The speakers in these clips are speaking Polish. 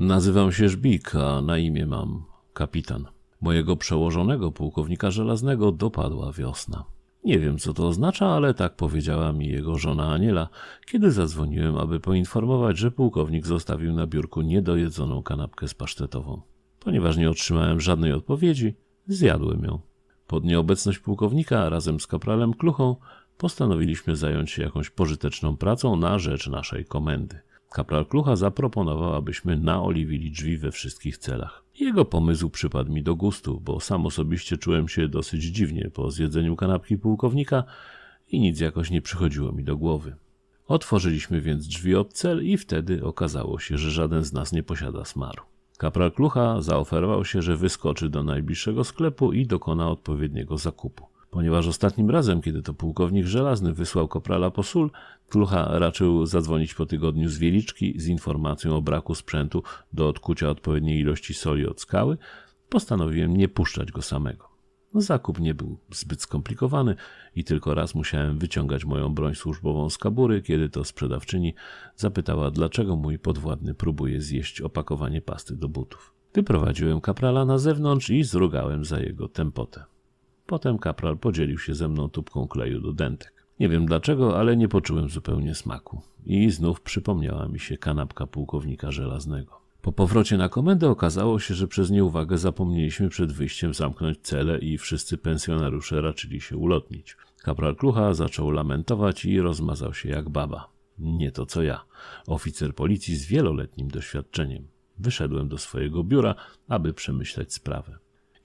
Nazywam się Żbik, a na imię mam kapitan. Mojego przełożonego pułkownika żelaznego dopadła wiosna. Nie wiem, co to oznacza, ale tak powiedziała mi jego żona Aniela, kiedy zadzwoniłem, aby poinformować, że pułkownik zostawił na biurku niedojedzoną kanapkę z pasztetową. Ponieważ nie otrzymałem żadnej odpowiedzi, zjadłem ją. Pod nieobecność pułkownika razem z kapralem Kluchą postanowiliśmy zająć się jakąś pożyteczną pracą na rzecz naszej komendy. Kapral Klucha zaproponował, abyśmy naoliwili drzwi we wszystkich celach. Jego pomysł przypadł mi do gustu, bo sam osobiście czułem się dosyć dziwnie po zjedzeniu kanapki pułkownika i nic jakoś nie przychodziło mi do głowy. Otworzyliśmy więc drzwi od cel i wtedy okazało się, że żaden z nas nie posiada smaru. Kapral Klucha zaoferował się, że wyskoczy do najbliższego sklepu i dokona odpowiedniego zakupu ponieważ ostatnim razem, kiedy to pułkownik Żelazny wysłał koprala po sól, Klucha raczył zadzwonić po tygodniu z Wieliczki z informacją o braku sprzętu do odkucia odpowiedniej ilości soli od skały, postanowiłem nie puszczać go samego. Zakup nie był zbyt skomplikowany i tylko raz musiałem wyciągać moją broń służbową z kabury, kiedy to sprzedawczyni zapytała, dlaczego mój podwładny próbuje zjeść opakowanie pasty do butów. Wyprowadziłem kaprala na zewnątrz i zrugałem za jego tempotę. Potem kapral podzielił się ze mną tubką kleju do dętek. Nie wiem dlaczego, ale nie poczułem zupełnie smaku. I znów przypomniała mi się kanapka pułkownika żelaznego. Po powrocie na komendę okazało się, że przez nieuwagę zapomnieliśmy przed wyjściem zamknąć cele i wszyscy pensjonariusze raczyli się ulotnić. Kapral Klucha zaczął lamentować i rozmazał się jak baba. Nie to co ja, oficer policji z wieloletnim doświadczeniem. Wyszedłem do swojego biura, aby przemyśleć sprawę.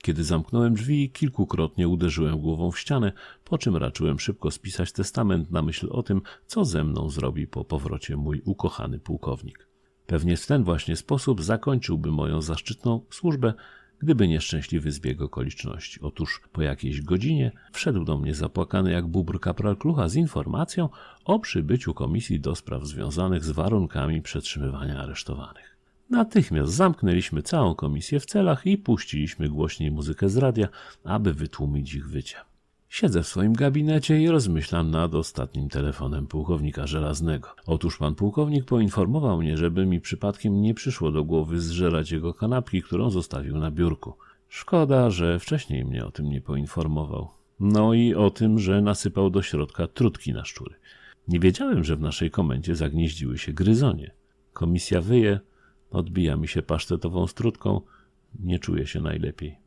Kiedy zamknąłem drzwi, kilkukrotnie uderzyłem głową w ścianę, po czym raczyłem szybko spisać testament na myśl o tym, co ze mną zrobi po powrocie mój ukochany pułkownik. Pewnie w ten właśnie sposób zakończyłby moją zaszczytną służbę, gdyby nieszczęśliwy zbieg okoliczności. Otóż po jakiejś godzinie wszedł do mnie zapłakany jak bóbr kapral Klucha z informacją o przybyciu komisji do spraw związanych z warunkami przetrzymywania aresztowanych. Natychmiast zamknęliśmy całą komisję w celach i puściliśmy głośniej muzykę z radia, aby wytłumić ich wycie. Siedzę w swoim gabinecie i rozmyślam nad ostatnim telefonem pułkownika żelaznego. Otóż pan pułkownik poinformował mnie, żeby mi przypadkiem nie przyszło do głowy zżerać jego kanapki, którą zostawił na biurku. Szkoda, że wcześniej mnie o tym nie poinformował. No i o tym, że nasypał do środka trutki na szczury. Nie wiedziałem, że w naszej komendzie zagnieździły się gryzonie. Komisja wyje, Odbija mi się pasztetową strutką. Nie czuję się najlepiej.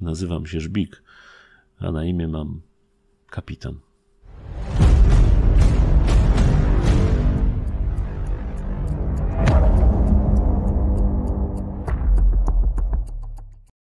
Nazywam się Żbik, a na imię mam kapitan.